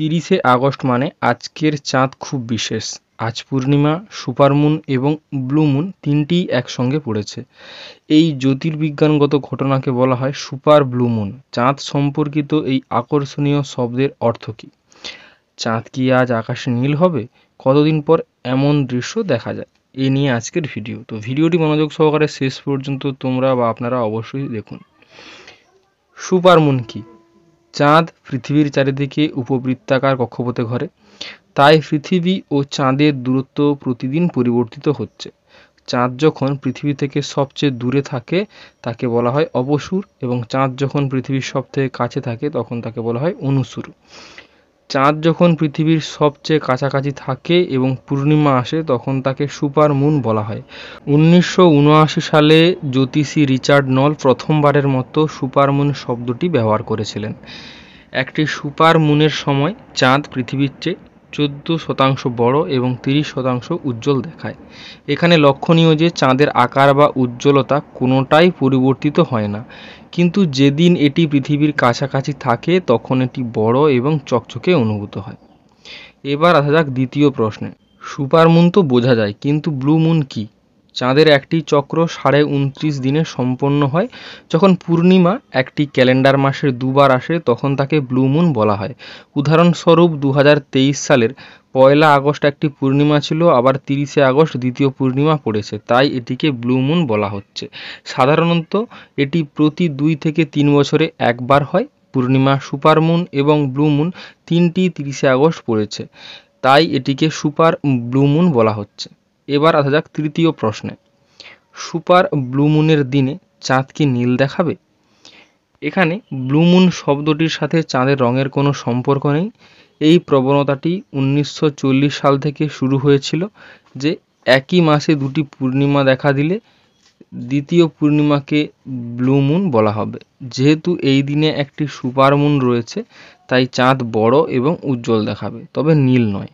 তিরিশে আগস্ট মানে আজকের চাঁদ খুব বিশেষ আজ পূর্ণিমা সুপারমুন এবং ব্লুমুন তিনটিই একসঙ্গে পড়েছে এই জ্যোতির্বিজ্ঞানগত ঘটনাকে বলা হয় সুপার ব্লুমুন চাঁদ সম্পর্কিত এই আকর্ষণীয় শব্দের অর্থ কী চাঁদ কি আজ আকাশে নীল হবে কতদিন পর এমন দৃশ্য দেখা যায় এ নিয়ে আজকের ভিডিও তো ভিডিওটি মনোযোগ সহকারে শেষ পর্যন্ত তোমরা বা আপনারা অবশ্যই দেখুন সুপারমুন কী চাঁদ পৃথিবীর চারিদিকে উপবৃত্তাকার কক্ষপথে ঘরে তাই পৃথিবী ও চাঁদের দূরত্ব প্রতিদিন পরিবর্তিত হচ্ছে চাঁদ যখন পৃথিবী থেকে সবচেয়ে দূরে থাকে তাকে বলা হয় অবসুর এবং চাঁদ যখন পৃথিবীর সবথেকে কাছে থাকে তখন তাকে বলা হয় অনুসুর চাঁদ যখন পৃথিবীর সবচেয়ে কাছাকাছি থাকে এবং পূর্ণিমা আসে তখন তাকে সুপার মুন বলা হয় উনিশশো সালে জ্যোতিষী রিচার্ড নল প্রথমবারের মতো সুপার মুন শব্দটি ব্যবহার করেছিলেন একটি সুপার মুনের সময় চাঁদ পৃথিবীর চেয়ে চোদ্দ শতাংশ বড় এবং তিরিশ শতাংশ উজ্জ্বল দেখায় এখানে লক্ষণীয় যে চাঁদের আকার বা উজ্জ্বলতা কোনোটাই পরিবর্তিত হয় না কিন্তু যেদিন এটি পৃথিবীর কাছাকাছি থাকে তখন এটি বড় এবং চকচকে অনুভূত হয় এবার আসা যাক দ্বিতীয় প্রশ্নে সুপারমুন তো বোঝা যায় কিন্তু ব্লু মুন কী চাঁদের একটি চক্র সাড়ে উনত্রিশ দিনে সম্পন্ন হয় যখন পূর্ণিমা একটি ক্যালেন্ডার মাসের দুবার আসে তখন তাকে ব্লুমুন বলা হয় উদাহরণস্বরূপ দু সালের পয়লা আগস্ট একটি পূর্ণিমা ছিল আবার তিরিশে আগস্ট দ্বিতীয় পূর্ণিমা পড়েছে তাই এটিকে ব্লুমুন বলা হচ্ছে সাধারণত এটি প্রতি দুই থেকে তিন বছরে একবার হয় পূর্ণিমা সুপারমুন এবং ব্লুমুন তিনটি তিরিশে আগস্ট পড়েছে তাই এটিকে সুপার ব্লুমুন বলা হচ্ছে এবার আসা যাক তৃতীয় প্রশ্নে সুপার ব্লুমুনের দিনে চাঁদ কি নীল দেখাবে এখানে ব্লুমুন শব্দটির সাথে চাঁদের রঙের কোনো সম্পর্ক নেই এই প্রবণতাটি উনিশশো সাল থেকে শুরু হয়েছিল যে একই মাসে দুটি পূর্ণিমা দেখা দিলে দ্বিতীয় পূর্ণিমাকে ব্লুমুন বলা হবে যেহেতু এই দিনে একটি সুপারমুন রয়েছে তাই চাঁদ বড় এবং উজ্জ্বল দেখাবে তবে নীল নয়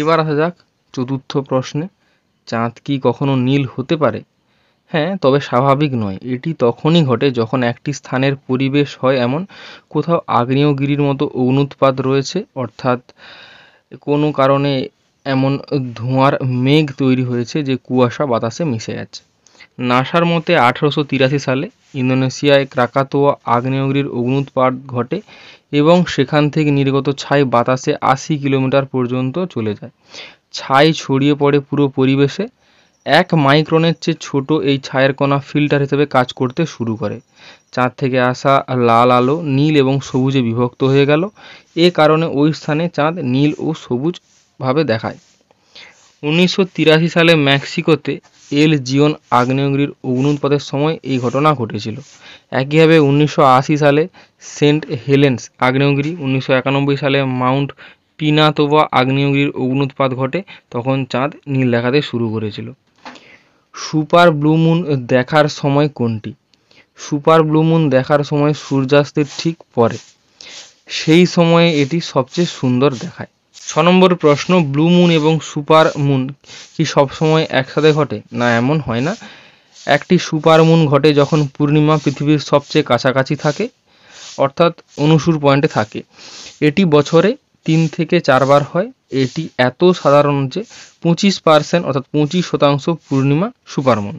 এবার আসা যাক চতুর্থ প্রশ্নে চাঁদ কি কখনো নীল হতে পারে হ্যাঁ তবে স্বাভাবিক নয় এটি তখনই ঘটে যখন একটি স্থানের পরিবেশ হয় এমন কোথাও আগ্নেয়গিরির মতো অগ্নুৎপাত রয়েছে অর্থাৎ কোনো কারণে এমন ধোঁয়ার মেঘ তৈরি হয়েছে যে কুয়াশা বাতাসে মিশে গেছে নাসার মতে আঠারোশো সালে ইন্দোনেশিয়ায় ক্রাকাতোয়া আগ্নেয়গিরির অগ্নুৎপাত ঘটে এবং সেখান থেকে নির্গত ছাই বাতাসে আশি কিলোমিটার পর্যন্ত চলে যায় ছাই ছড়িয়ে পড়ে পুরো পরিবেশে এক মাইক্রনের চেয়ে ছোট এই ছায়ের কণা ফিল্টার হিসেবে কাজ করতে শুরু করে চাঁদ থেকে আসা লাল আলো নীল এবং সবুজে বিভক্ত হয়ে গেল এ কারণে ওই স্থানে চাঁদ নীল ও সবুজভাবে দেখায় উনিশশো সালে মেক্সিকোতে এল জিওন আগ্নেয়গিরির অগ্নুৎপাতের সময় এই ঘটনা ঘটেছিল একইভাবে উনিশশো সালে সেন্ট হেলেন্স আগ্নেয়গিরি উনিশশো সালে মাউন্ট পিনাতোবা আগ্নেয়গিরির অগ্নুৎপাত ঘটে তখন চাঁদ নীল দেখাতে শুরু করেছিল সুপার ব্লুমুন দেখার সময় কোনটি সুপার ব্লুমুন দেখার সময় সূর্যাস্তের ঠিক পরে সেই সময়ে এটি সবচেয়ে সুন্দর দেখায় ছ নম্বর প্রশ্ন ব্লু মুন এবং সুপার মুন কি সবসময় একসাথে ঘটে না এমন হয় না একটি সুপার মুন ঘটে যখন পূর্ণিমা পৃথিবীর সবচেয়ে কাছাকাছি থাকে অর্থাৎ অনুসুর পয়েন্টে থাকে এটি বছরে তিন থেকে চারবার হয় এটি এত সাধারণ যে পঁচিশ পার্সেন্ট অর্থাৎ পঁচিশ শতাংশ পূর্ণিমা সুপারমুন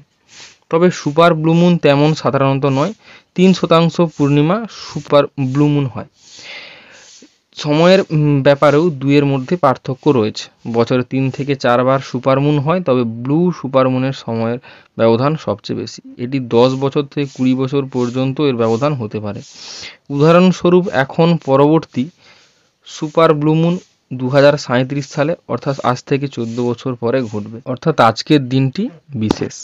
তবে সুপার ব্লুমুন তেমন সাধারণত নয় তিন শতাংশ পূর্ণিমা সুপার ব্লুমুন হয় সময়ের ব্যাপারেও দুইয়ের মধ্যে পার্থক্য রয়েছে বছরে তিন থেকে চারবার সুপারমুন হয় তবে ব্লু সুপারমুনের সময়ের ব্যবধান সবচেয়ে বেশি এটি দশ বছর থেকে কুড়ি বছর পর্যন্ত এর ব্যবধান হতে পারে উদাহরণস্বরূপ এখন পরবর্তী সুপার ব্লুমুন দু সালে অর্থাৎ আজ থেকে চোদ্দ বছর পরে ঘটবে অর্থাৎ আজকের দিনটি বিশেষ